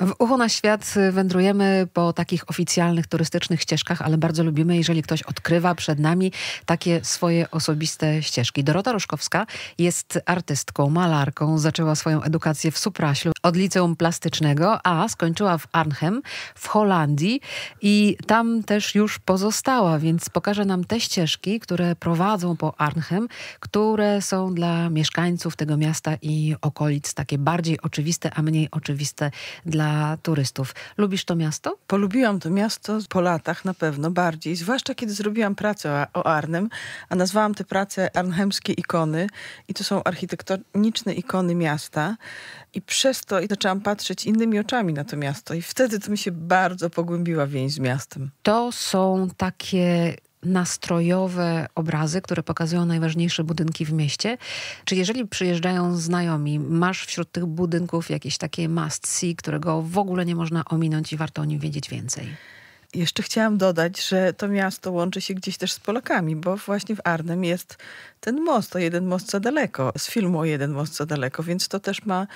W Ucho na Świat wędrujemy po takich oficjalnych turystycznych ścieżkach, ale bardzo lubimy, jeżeli ktoś odkrywa przed nami takie swoje osobiste ścieżki. Dorota Ruszkowska jest artystką, malarką, zaczęła swoją edukację w Supraślu od liceum plastycznego, a skończyła w Arnhem w Holandii i tam też już pozostała, więc pokaże nam te ścieżki, które prowadzą po Arnhem, które są dla mieszkańców tego miasta i okolic takie bardziej oczywiste, a mniej oczywiste dla turystów. Lubisz to miasto? Polubiłam to miasto po latach na pewno bardziej, zwłaszcza kiedy zrobiłam pracę o Arnem, a nazwałam te prace arnhemskie ikony i to są architektoniczne ikony miasta i przez to zaczęłam patrzeć innymi oczami na to miasto i wtedy to mi się bardzo pogłębiła więź z miastem. To są takie nastrojowe obrazy, które pokazują najważniejsze budynki w mieście. Czy jeżeli przyjeżdżają znajomi, masz wśród tych budynków jakieś takie must see, którego w ogóle nie można ominąć i warto o nim wiedzieć więcej? Jeszcze chciałam dodać, że to miasto łączy się gdzieś też z Polakami, bo właśnie w Arnhem jest ten most, o jeden most za daleko, z filmu o jeden most za daleko, więc to też ma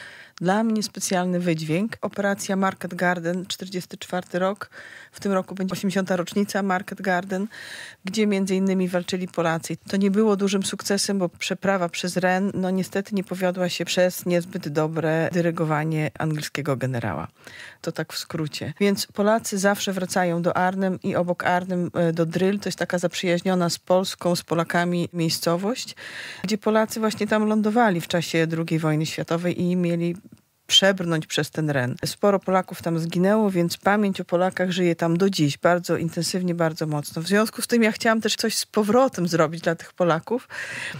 dla mnie specjalny wydźwięk. Operacja Market Garden, 44 rok, w tym roku będzie 80. rocznica Market Garden, gdzie między innymi walczyli Polacy. To nie było dużym sukcesem, bo przeprawa przez Ren, no niestety nie powiodła się przez niezbyt dobre dyrygowanie angielskiego generała. To tak w skrócie. Więc Polacy zawsze wracają do Arnem i obok Arnem e, do Dryl. To jest taka zaprzyjaźniona z Polską, z Polakami miejscowość, gdzie Polacy właśnie tam lądowali w czasie II wojny światowej i mieli przebrnąć przez ten ren. Sporo Polaków tam zginęło, więc pamięć o Polakach żyje tam do dziś, bardzo intensywnie, bardzo mocno. W związku z tym ja chciałam też coś z powrotem zrobić dla tych Polaków,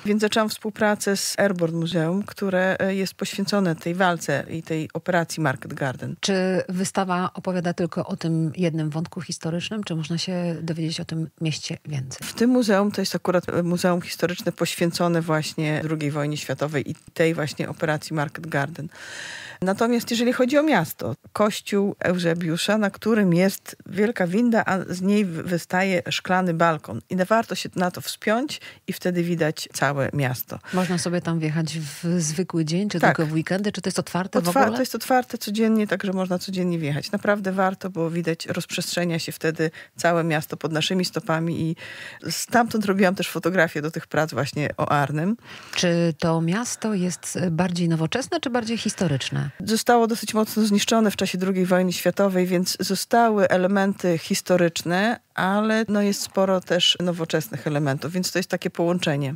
więc zaczęłam współpracę z Airborne Muzeum, które e, jest poświęcone tej walce i tej operacji Market Garden. Czy wystawa opowiada tylko o tym jednym wątku historycznym, czy można się dowiedzieć o tym mieście więcej? W tym muzeum, to jest akurat e, muzeum historyczne poświęcone właśnie II wojnie światowej i tej właśnie operacji Market Garden. Natomiast jeżeli chodzi o miasto, kościół Eusebiusza, na którym jest wielka winda, a z niej wystaje szklany balkon. I warto się na to wspiąć i wtedy widać całe miasto. Można sobie tam wjechać w zwykły dzień, czy tak. tylko w weekendy? Czy to jest otwarte Otwa- w ogóle? To jest otwarte codziennie, także można codziennie wjechać. Naprawdę warto, bo widać rozprzestrzenia się wtedy całe miasto pod naszymi stopami i stamtąd robiłam też fotografie do tych prac właśnie o Arnem. Czy to miasto jest bardziej nowoczesne, czy bardziej historyczne? Zostało dosyć mocno zniszczone w czasie II wojny światowej, więc zostały elementy historyczne, ale no jest sporo też nowoczesnych elementów, więc to jest takie połączenie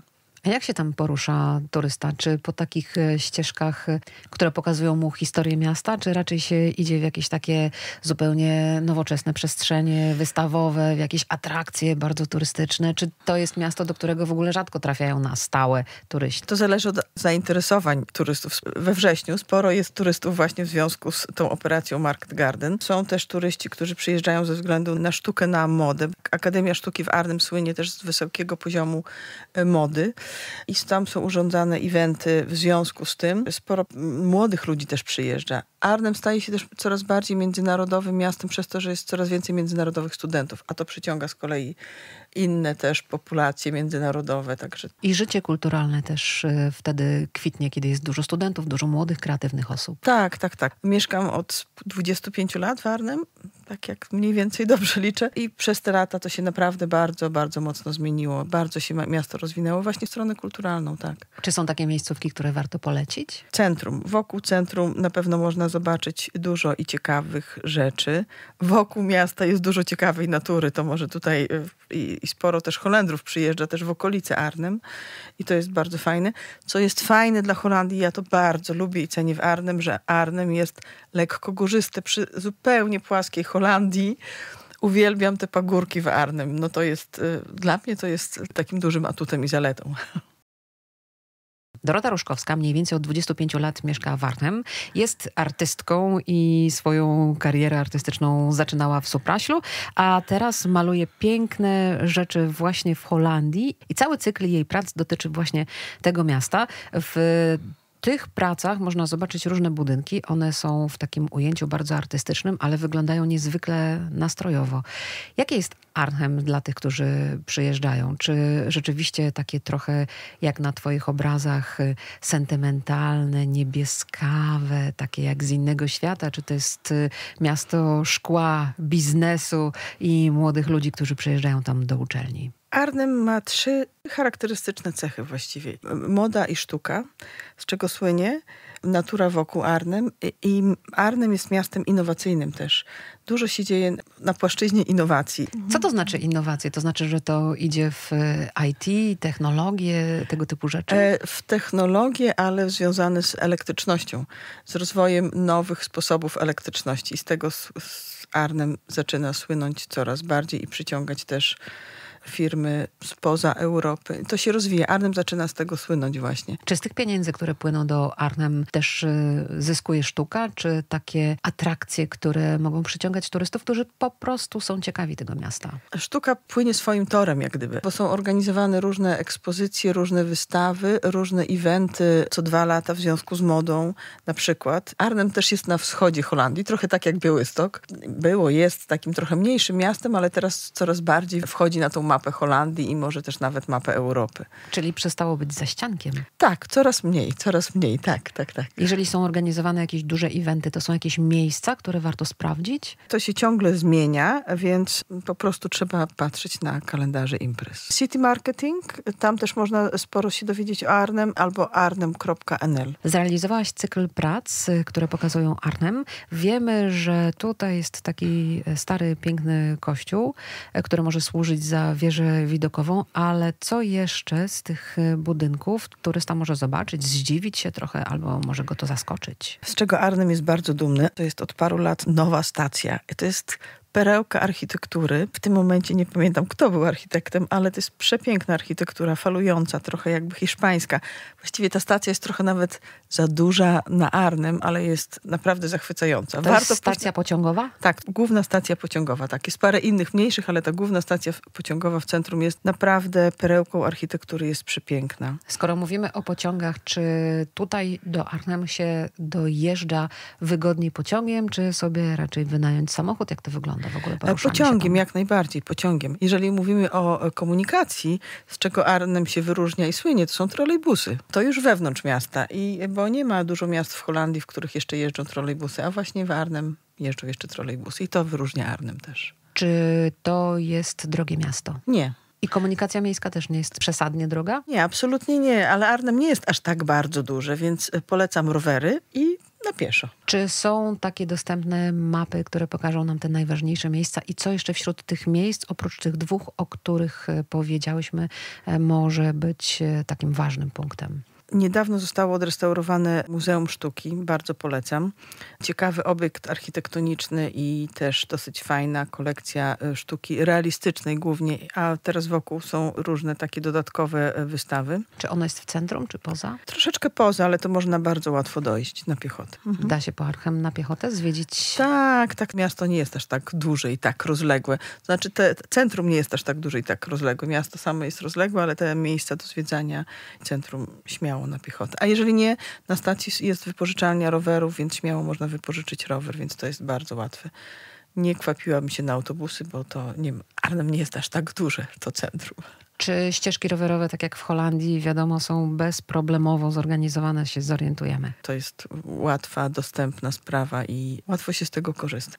jak się tam porusza turysta? Czy po takich e, ścieżkach, e, które pokazują mu historię miasta, czy raczej się idzie w jakieś takie zupełnie nowoczesne przestrzenie wystawowe, w jakieś atrakcje bardzo turystyczne? Czy to jest miasto, do którego w ogóle rzadko trafiają na stałe turyści? To zależy od zainteresowań turystów. We wrześniu sporo jest turystów właśnie w związku z tą operacją Market Garden. Są też turyści, którzy przyjeżdżają ze względu na sztukę, na modę. Akademia Sztuki w Arnhem słynie też z wysokiego poziomu e, mody i tam są urządzane eventy w związku z tym. Sporo młodych ludzi też przyjeżdża. Arnhem staje się też coraz bardziej międzynarodowym miastem przez to, że jest coraz więcej międzynarodowych studentów, a to przyciąga z kolei inne też populacje międzynarodowe. Także. I życie kulturalne też y, wtedy kwitnie, kiedy jest dużo studentów, dużo młodych, kreatywnych osób. Tak, tak, tak. Mieszkam od 25 lat w Warnem, tak jak mniej więcej dobrze liczę. I przez te lata to się naprawdę bardzo, bardzo mocno zmieniło. Bardzo się miasto rozwinęło właśnie w stronę kulturalną, tak. Czy są takie miejscówki, które warto polecić? Centrum. Wokół centrum na pewno można zobaczyć dużo i ciekawych rzeczy. Wokół miasta jest dużo ciekawej natury. To może tutaj y, i i sporo też Holendrów przyjeżdża też w okolice Arnhem i to jest bardzo fajne. Co jest fajne dla Holandii, ja to bardzo lubię i cenię w Arnhem, że Arnhem jest lekko górzyste przy zupełnie płaskiej Holandii uwielbiam te pagórki w Arnhem. No to jest, y, dla mnie to jest takim dużym atutem i zaletą. Dorota Ruszkowska mniej więcej od 25 lat mieszka w Warnem. Jest artystką i swoją karierę artystyczną zaczynała w Supraślu, a teraz maluje piękne rzeczy właśnie w Holandii i cały cykl jej prac dotyczy właśnie tego miasta. W tych pracach można zobaczyć różne budynki. One są w takim ujęciu bardzo artystycznym, ale wyglądają niezwykle nastrojowo. Jakie jest Arnhem dla tych, którzy przyjeżdżają? Czy rzeczywiście takie trochę jak na Twoich obrazach y, sentymentalne, niebieskawe, takie jak z innego świata? Czy to jest y, miasto szkła, biznesu i młodych ludzi, którzy przyjeżdżają tam do uczelni? Arnhem ma trzy charakterystyczne cechy właściwie. Moda i sztuka, z czego słynie natura wokół Arnhem i Arnhem jest miastem innowacyjnym też. Dużo się dzieje na płaszczyźnie innowacji. Mhm. Co to znaczy innowacje? To znaczy, że to idzie w e, IT, technologie, tego typu rzeczy? E, w technologie, ale związane z elektrycznością, z rozwojem nowych sposobów elektryczności. I z tego z Arnhem zaczyna słynąć coraz bardziej i przyciągać też firmy spoza Europy. To się rozwija. Arnhem zaczyna z tego słynąć właśnie. Czy z tych pieniędzy, które płyną do Arnhem też y, zyskuje sztuka, czy takie atrakcje, które mogą przyciągać turystów, którzy po prostu są ciekawi tego miasta? Sztuka płynie swoim torem jak gdyby, bo są organizowane różne ekspozycje, różne wystawy, różne eventy co dwa lata w związku z modą na przykład. Arnhem też jest na wschodzie Holandii, trochę tak jak Białystok. Było, jest takim trochę mniejszym miastem, ale teraz coraz bardziej wchodzi na tą mapę mapę Holandii i może też nawet mapę Europy. Czyli przestało być za ściankiem? Tak, coraz mniej, coraz mniej, tak, tak, tak. Jeżeli są organizowane jakieś duże eventy, to są jakieś miejsca, które warto sprawdzić? To się ciągle zmienia, więc po prostu trzeba patrzeć na kalendarze imprez. City Marketing, tam też można sporo się dowiedzieć o Arnem albo arnem.nl. Zrealizowałaś cykl prac, które pokazują Arnem. Wiemy, że tutaj jest taki stary, piękny kościół, który może służyć za wiele wieżę widokową, ale co jeszcze z tych y, budynków turysta może zobaczyć, zdziwić się trochę albo może go to zaskoczyć? Z czego Arnhem jest bardzo dumny, to jest od paru lat nowa stacja. To jest perełka architektury. W tym momencie nie pamiętam, kto był architektem, ale to jest przepiękna architektura, falująca, trochę jakby hiszpańska. Właściwie ta stacja jest trochę nawet za duża na Arnem, ale jest naprawdę zachwycająca. To Warto jest stacja pociągowa? Tak, główna stacja pociągowa, tak. Jest parę innych mniejszych, ale ta główna stacja pociągowa w centrum jest naprawdę perełką architektury, jest przepiękna. Skoro mówimy o pociągach, czy tutaj do Arnhem się dojeżdża wygodniej pociągiem, czy sobie raczej wynająć samochód? Jak to wygląda? w ogóle e, Pociągiem, jak najbardziej, pociągiem. Jeżeli mówimy o e, komunikacji, z czego Arnhem się wyróżnia i słynie, to są trolejbusy. To już wewnątrz miasta, i, e, bo nie ma dużo miast w Holandii, w których jeszcze jeżdżą trolejbusy, a właśnie w Arnhem jeżdżą jeszcze trolejbusy i to wyróżnia Arnhem też. Czy to jest drogie miasto? Nie, i komunikacja miejska też nie jest przesadnie droga? Nie, absolutnie nie, ale Arnhem nie jest aż tak bardzo duże, więc polecam rowery i na pieszo. Czy są takie dostępne mapy, które pokażą nam te najważniejsze miejsca i co jeszcze wśród tych miejsc, oprócz tych dwóch, o których e, powiedziałyśmy, e, może być e, takim ważnym punktem? Niedawno zostało odrestaurowane Muzeum Sztuki, bardzo polecam. Ciekawy obiekt architektoniczny i też dosyć fajna kolekcja e, sztuki realistycznej głównie, a teraz wokół są różne takie dodatkowe e, wystawy. Czy ono jest w centrum, czy poza? Troszeczkę poza, ale to można bardzo łatwo dojść na piechotę. Mhm. Da się po Archem na piechotę zwiedzić? Tak, tak. Miasto nie jest też tak duże i tak rozległe. Znaczy te, centrum nie jest też tak duże i tak rozległe. Miasto samo jest rozległe, ale te miejsca do zwiedzania centrum śmiało śmiało na piechotę. A jeżeli nie, na stacji jest wypożyczalnia rowerów, więc śmiało można wypożyczyć rower, więc to jest bardzo łatwe. Nie kwapiłabym się na autobusy, bo to nie, Arnhem nie jest aż tak duże, to centrum. Czy ścieżki rowerowe, tak jak w Holandii, wiadomo, są bezproblemowo zorganizowane, się zorientujemy? To jest łatwa, dostępna sprawa i łatwo się z tego korzysta.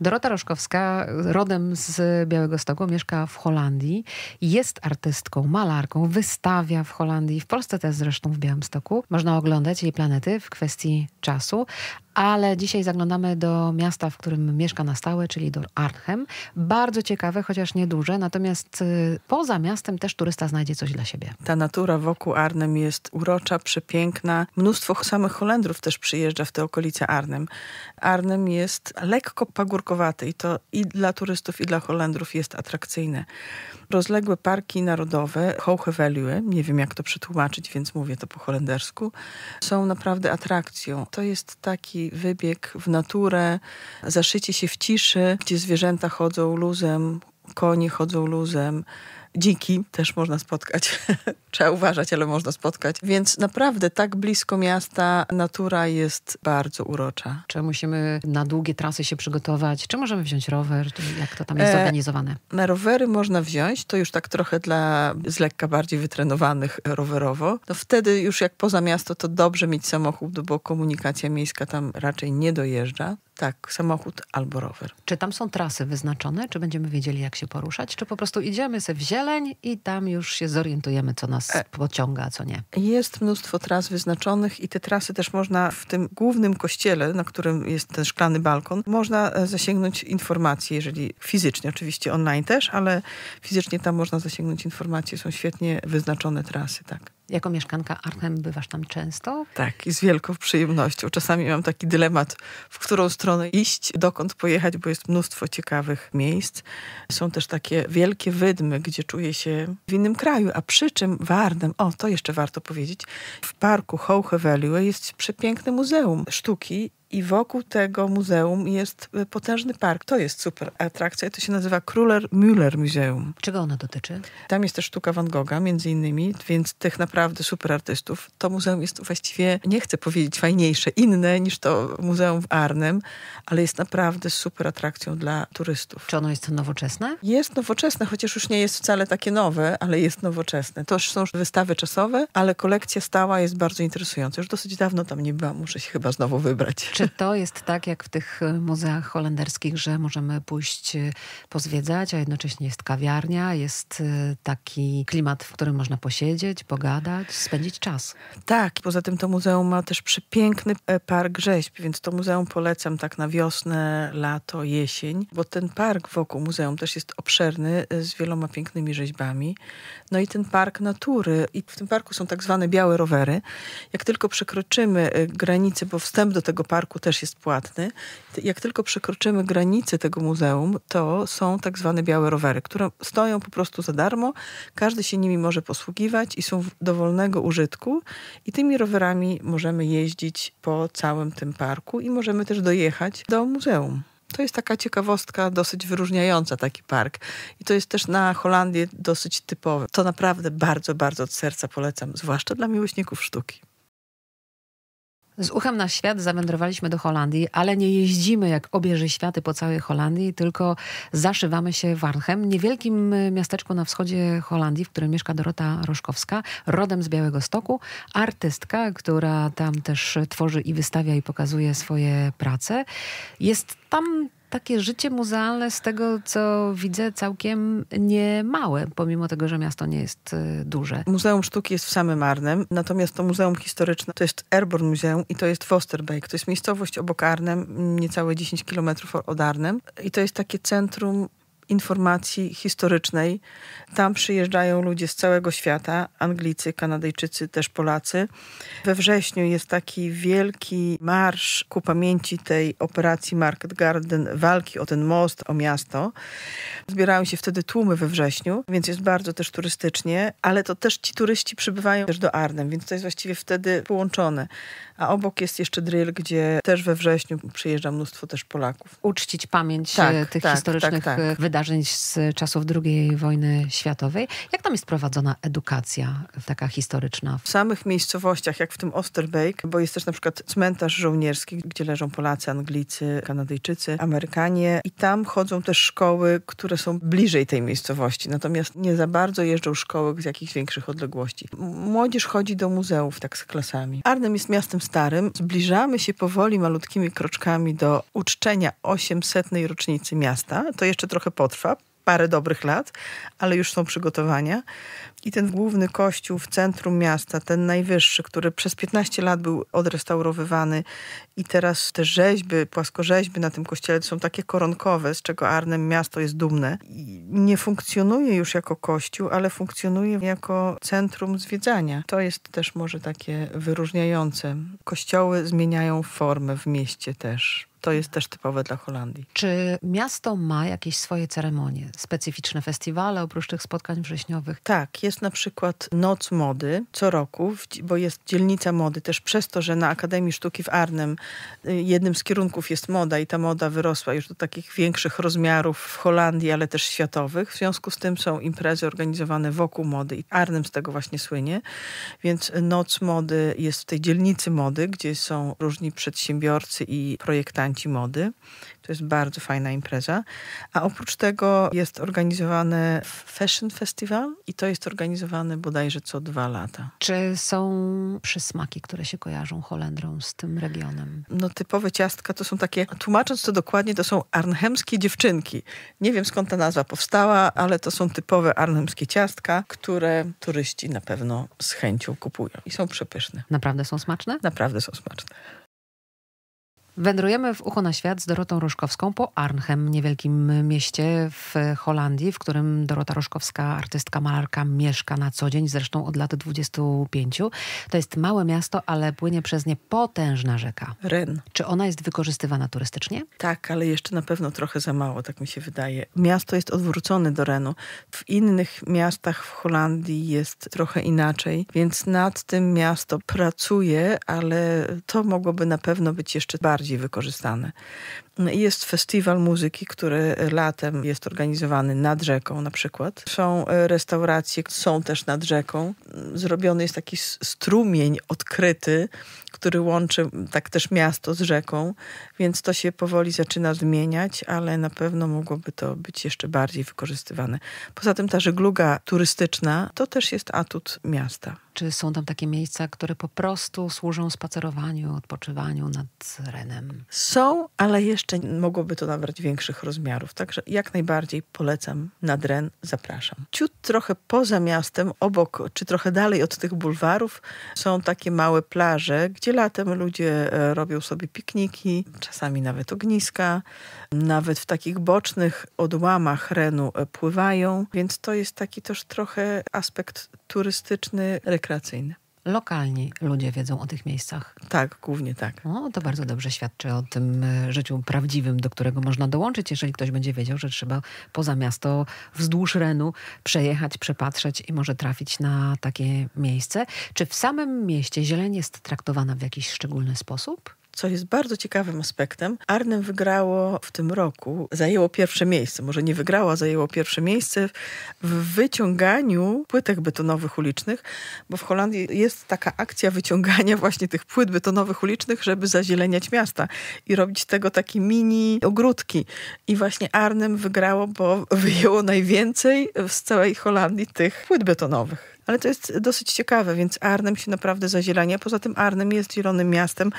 Dorota Roszkowska, rodem z Białego Stoku, mieszka w Holandii, jest artystką, malarką, wystawia w Holandii, w Polsce też zresztą w Białym Stoku. Można oglądać jej planety w kwestii czasu, ale dzisiaj zaglądamy do miasta, w którym mieszka na stałe, czyli do Arnhem. Bardzo ciekawe, chociaż nieduże, natomiast y, poza miastem też turysta znajdzie coś dla siebie. Ta natura wokół Arnhem jest urocza, przepiękna. Mnóstwo samych Holendrów też przyjeżdża w te okolice Arnhem. Arnhem jest lekko pagórkowaty i to i dla turystów, i dla Holendrów jest atrakcyjne rozległe parki narodowe, Hocheweliue, nie wiem jak to przetłumaczyć, więc mówię to po holendersku, są naprawdę atrakcją. To jest taki wybieg w naturę, zaszycie się w ciszy, gdzie zwierzęta chodzą luzem, konie chodzą luzem, dziki też można spotkać. Trzeba uważać, ale można spotkać. Więc naprawdę tak blisko miasta natura jest bardzo urocza. Czy musimy na długie trasy się przygotować? Czy możemy wziąć rower? Jak to tam jest e, zorganizowane? E, na rowery można wziąć, to już tak trochę dla z lekka bardziej wytrenowanych rowerowo. No wtedy już jak poza miasto to dobrze mieć samochód, bo komunikacja miejska tam raczej nie dojeżdża. Tak, samochód albo rower. Czy tam są trasy wyznaczone? Czy będziemy wiedzieli, jak się poruszać? Czy po prostu idziemy sobie w zieleń i tam już się zorientujemy, co nas e, pociąga, a co nie? Jest mnóstwo tras wyznaczonych i te trasy też można w tym głównym kościele, na którym jest ten szklany balkon, można e, zasięgnąć informacji, jeżeli fizycznie, oczywiście online też, ale fizycznie tam można zasięgnąć informacje. Są świetnie wyznaczone trasy, tak. Jako mieszkanka Arnhem bywasz tam często? Tak, i z wielką przyjemnością. Czasami mam taki dylemat, w którą stronę iść, dokąd pojechać, bo jest mnóstwo ciekawych miejsc. Są też takie wielkie wydmy, gdzie czuję się w innym kraju, a przy czym w Arnhem, o to jeszcze warto powiedzieć, w parku Hohe Value jest przepiękne muzeum sztuki i wokół tego muzeum jest e, potężny park. To jest super atrakcja. To się nazywa Kruller Müller Museum. Czego ona dotyczy? Tam jest też sztuka Van Gogha, między innymi, więc tych naprawdę super artystów. To muzeum jest właściwie, nie chcę powiedzieć fajniejsze, inne niż to muzeum w Arnhem, ale jest naprawdę super atrakcją dla turystów. Czy ono jest nowoczesne? Jest nowoczesne, chociaż już nie jest wcale takie nowe, ale jest nowoczesne. To są wystawy czasowe, ale kolekcja stała jest bardzo interesująca. Już dosyć dawno tam nie byłam, muszę się chyba znowu wybrać. Czy to jest tak jak w tych e, muzeach holenderskich, że możemy pójść e, pozwiedzać, a jednocześnie jest kawiarnia, jest e, taki klimat, w którym można posiedzieć, pogadać, spędzić czas? Tak, poza tym to muzeum ma też przepiękny park rzeźb, więc to muzeum polecam tak na wiosnę, lato, jesień, bo ten park wokół muzeum też jest obszerny z wieloma pięknymi rzeźbami. No i ten park natury i w tym parku są tak zwane białe rowery. Jak tylko przekroczymy granice, bo wstęp do tego parku parku też jest płatny. Jak tylko przekroczymy granice tego muzeum, to są tak zwane białe rowery, które stoją po prostu za darmo. Każdy się nimi może posługiwać i są dowolnego użytku. I tymi rowerami możemy jeździć po całym tym parku i możemy też dojechać do muzeum. To jest taka ciekawostka dosyć wyróżniająca taki park. I to jest też na Holandię dosyć typowe. To naprawdę bardzo, bardzo od serca polecam, zwłaszcza dla miłośników sztuki. Z uchem na świat zawędrowaliśmy do Holandii, ale nie jeździmy jak obieży światy po całej Holandii, tylko zaszywamy się w Arnhem, niewielkim y, miasteczku na wschodzie Holandii, w którym mieszka Dorota Roszkowska, rodem z Białego Stoku, artystka, która tam też tworzy i wystawia i pokazuje swoje prace. Jest tam takie życie muzealne z tego, co widzę, całkiem niemałe, pomimo tego, że miasto nie jest y, duże. Muzeum Sztuki jest w samym Arnem, natomiast to Muzeum Historyczne to jest Airborne Muzeum i to jest Fosterbake. To jest miejscowość obok Arnem, niecałe 10 kilometrów od Arnem. I to jest takie centrum informacji historycznej. Tam przyjeżdżają ludzie z całego świata, Anglicy, Kanadyjczycy, też Polacy. We wrześniu jest taki wielki marsz ku pamięci tej operacji Market Garden, walki o ten most, o miasto. Zbierają się wtedy tłumy we wrześniu, więc jest bardzo też turystycznie, ale to też ci turyści przybywają też do Arnhem, więc to jest właściwie wtedy połączone. A obok jest jeszcze drill, gdzie też we wrześniu przyjeżdża mnóstwo też Polaków. Uczcić pamięć tak, e, tych tak, historycznych tak, tak. E, wydarzeń wydarzeń z czasów II wojny światowej. Jak tam jest prowadzona edukacja taka historyczna? W samych miejscowościach, jak w tym Osterbeek, bo jest też na przykład cmentarz żołnierski, gdzie leżą Polacy, Anglicy, Kanadyjczycy, Amerykanie i tam chodzą też szkoły, które są bliżej tej miejscowości. Natomiast nie za bardzo jeżdżą szkoły z jakichś większych odległości. Młodzież chodzi do muzeów tak z klasami. Arnem jest miastem starym. Zbliżamy się powoli malutkimi kroczkami do uczczenia 800. rocznicy miasta. To jeszcze trochę po potrwa parę dobrych lat, ale już są przygotowania. I ten główny kościół w centrum miasta, ten najwyższy, który przez 15 lat był odrestaurowywany i teraz te rzeźby, płaskorzeźby na tym kościele są takie koronkowe, z czego Arnem miasto jest dumne. I nie funkcjonuje już jako kościół, ale funkcjonuje jako centrum zwiedzania. To jest też może takie wyróżniające. Kościoły zmieniają formę w mieście też to jest też typowe dla Holandii. Czy miasto ma jakieś swoje ceremonie, specyficzne festiwale oprócz tych spotkań wrześniowych? Tak, jest na przykład Noc Mody co roku, bo jest dzielnica mody też przez to, że na Akademii Sztuki w Arnhem y, jednym z kierunków jest moda i ta moda wyrosła już do takich większych rozmiarów w Holandii, ale też światowych. W związku z tym są imprezy organizowane wokół mody i Arnhem z tego właśnie słynie. Więc Noc Mody jest w tej dzielnicy mody, gdzie są różni przedsiębiorcy i projektanci mody. To jest bardzo fajna impreza. A oprócz tego jest organizowany Fashion Festival i to jest organizowane bodajże co dwa lata. Czy są przysmaki, które się kojarzą Holendrą z tym regionem? No typowe ciastka to są takie, tłumacząc to dokładnie, to są arnhemskie dziewczynki. Nie wiem skąd ta nazwa powstała, ale to są typowe arnhemskie ciastka, które turyści na pewno z chęcią kupują i są przepyszne. Naprawdę są smaczne? Naprawdę są smaczne. Wędrujemy w Ucho na Świat z Dorotą Różkowską po Arnhem, niewielkim mieście w Holandii, w którym Dorota Różkowska, artystka, malarka, mieszka na co dzień, zresztą od lat 25. To jest małe miasto, ale płynie przez nie potężna rzeka. Ren. Czy ona jest wykorzystywana turystycznie? Tak, ale jeszcze na pewno trochę za mało, tak mi się wydaje. Miasto jest odwrócone do Renu. W innych miastach w Holandii jest trochę inaczej, więc nad tym miasto pracuje, ale to mogłoby na pewno być jeszcze bardziej bardziej wykorzystane. No jest festiwal muzyki, który latem jest organizowany nad rzeką na przykład. Są e, restauracje, są też nad rzeką. Zrobiony jest taki strumień odkryty, który łączy tak też miasto z rzeką, więc to się powoli zaczyna zmieniać, ale na pewno mogłoby to być jeszcze bardziej wykorzystywane. Poza tym ta żegluga turystyczna to też jest atut miasta. Czy są tam takie miejsca, które po prostu służą spacerowaniu, odpoczywaniu nad renem? Są, ale jeszcze jeszcze mogłoby to nabrać większych rozmiarów. Także jak najbardziej polecam nad Dren, zapraszam. Ciut trochę poza miastem, obok, czy trochę dalej od tych bulwarów są takie małe plaże, gdzie latem ludzie e, robią sobie pikniki, czasami nawet ogniska, nawet w takich bocznych odłamach Renu e, pływają, więc to jest taki też trochę aspekt turystyczny, rekreacyjny lokalni ludzie wiedzą o tych miejscach. Tak, głównie tak. No, to bardzo dobrze świadczy o tym e, życiu prawdziwym, do którego można dołączyć, jeżeli ktoś będzie wiedział, że trzeba poza miasto, wzdłuż Renu przejechać, przepatrzeć i może trafić na takie miejsce. Czy w samym mieście zieleń jest traktowana w jakiś szczególny sposób? co jest bardzo ciekawym aspektem. Arnhem wygrało w tym roku, zajęło pierwsze miejsce, może nie wygrało, a zajęło pierwsze miejsce w wyciąganiu płytek betonowych ulicznych, bo w Holandii jest taka akcja wyciągania właśnie tych płyt betonowych ulicznych, żeby zazieleniać miasta i robić tego takie mini ogródki. I właśnie Arnhem wygrało, bo wyjęło najwięcej z całej Holandii tych płyt betonowych ale to jest dosyć ciekawe, więc Arnhem się naprawdę zazielania. Poza tym Arnhem jest zielonym miastem,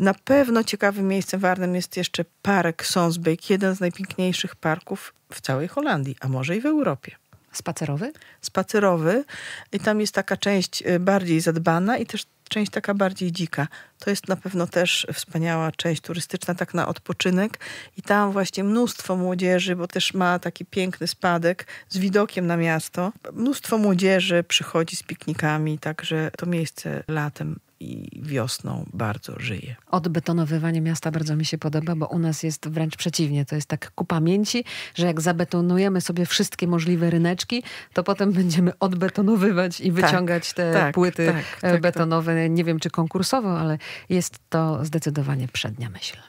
na pewno ciekawym miejscem warnym jest jeszcze Park Sonsbeek, jeden z najpiękniejszych parków w całej Holandii, a może i w Europie. Spacerowy? Spacerowy. I tam jest taka część y, bardziej zadbana i też część taka bardziej dzika. To jest na pewno też wspaniała część turystyczna, tak na odpoczynek. I tam właśnie mnóstwo młodzieży, bo też ma taki piękny spadek z widokiem na miasto. Mnóstwo młodzieży przychodzi z piknikami, także to miejsce latem i wiosną bardzo żyje. Odbetonowywanie miasta bardzo mi się podoba, bo u nas jest wręcz przeciwnie. To jest tak ku pamięci, że jak zabetonujemy sobie wszystkie możliwe ryneczki, to potem będziemy odbetonowywać i tak, wyciągać tak, te tak, płyty tak, tak, e, tak, betonowe. Nie wiem, czy konkursowo, ale jest to zdecydowanie przednia myśl.